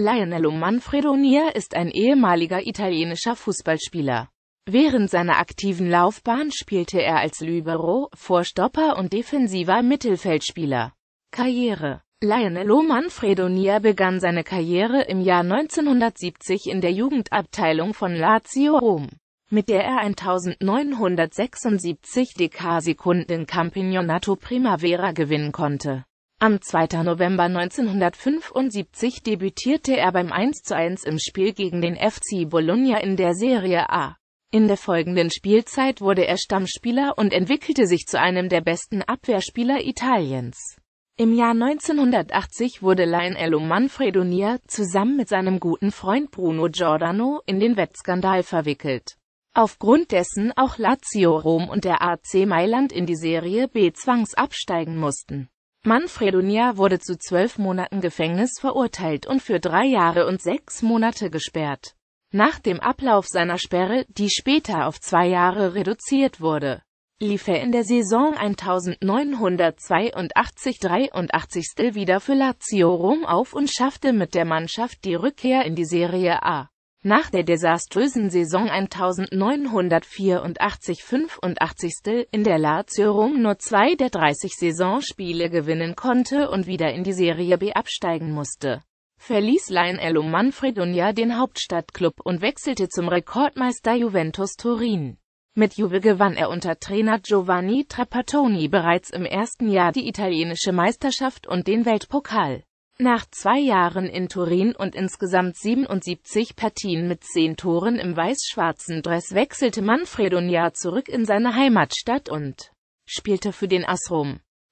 Lionello Manfredonia ist ein ehemaliger italienischer Fußballspieler. Während seiner aktiven Laufbahn spielte er als Libero, Vorstopper und defensiver Mittelfeldspieler. Karriere Lionello Manfredonia begann seine Karriere im Jahr 1970 in der Jugendabteilung von Lazio Rom, mit der er 1976 DK-Sekunden Campionato Primavera gewinnen konnte. Am 2. November 1975 debütierte er beim 1 zu 1 im Spiel gegen den FC Bologna in der Serie A. In der folgenden Spielzeit wurde er Stammspieler und entwickelte sich zu einem der besten Abwehrspieler Italiens. Im Jahr 1980 wurde Lionello Manfredonia zusammen mit seinem guten Freund Bruno Giordano in den Wettskandal verwickelt, aufgrund dessen auch Lazio Rom und der AC Mailand in die Serie B zwangsabsteigen mussten. Manfredonia wurde zu zwölf Monaten Gefängnis verurteilt und für drei Jahre und sechs Monate gesperrt. Nach dem Ablauf seiner Sperre, die später auf zwei Jahre reduziert wurde, lief er in der Saison 1982-83 wieder für Lazio Rom auf und schaffte mit der Mannschaft die Rückkehr in die Serie A. Nach der desaströsen Saison 1984-85 in der Lazio Rom nur zwei der 30 Saisonspiele gewinnen konnte und wieder in die Serie B absteigen musste, verließ Lionel Manfredonia den Hauptstadtklub und wechselte zum Rekordmeister Juventus Turin. Mit Juve gewann er unter Trainer Giovanni Trapattoni bereits im ersten Jahr die italienische Meisterschaft und den Weltpokal. Nach zwei Jahren in Turin und insgesamt 77 Partien mit zehn Toren im weiß-schwarzen Dress wechselte Manfredo Njar zurück in seine Heimatstadt und spielte für den AS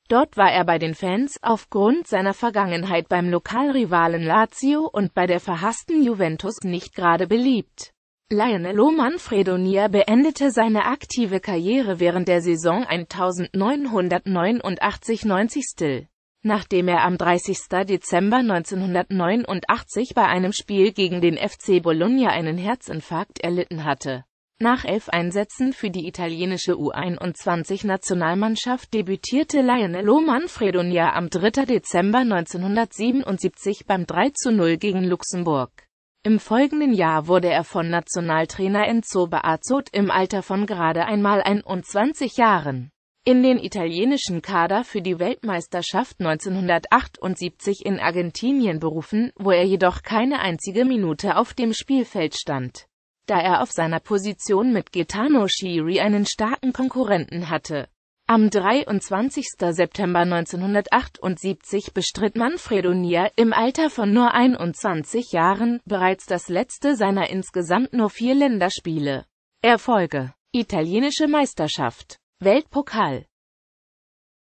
Dort war er bei den Fans aufgrund seiner Vergangenheit beim Lokalrivalen Lazio und bei der verhassten Juventus nicht gerade beliebt. Lionello Manfredo Nia beendete seine aktive Karriere während der Saison 1989-90. Nachdem er am 30. Dezember 1989 bei einem Spiel gegen den FC Bologna einen Herzinfarkt erlitten hatte. Nach elf Einsätzen für die italienische U21-Nationalmannschaft debütierte Lionello Manfredonia am 3. Dezember 1977 beim 3 zu 0 gegen Luxemburg. Im folgenden Jahr wurde er von Nationaltrainer Enzo Beazot im Alter von gerade einmal 21 Jahren in den italienischen Kader für die Weltmeisterschaft 1978 in Argentinien berufen, wo er jedoch keine einzige Minute auf dem Spielfeld stand. Da er auf seiner Position mit Gaetano Schiri einen starken Konkurrenten hatte. Am 23. September 1978 bestritt Manfredo Nier im Alter von nur 21 Jahren bereits das letzte seiner insgesamt nur vier Länderspiele. Erfolge Italienische Meisterschaft Weltpokal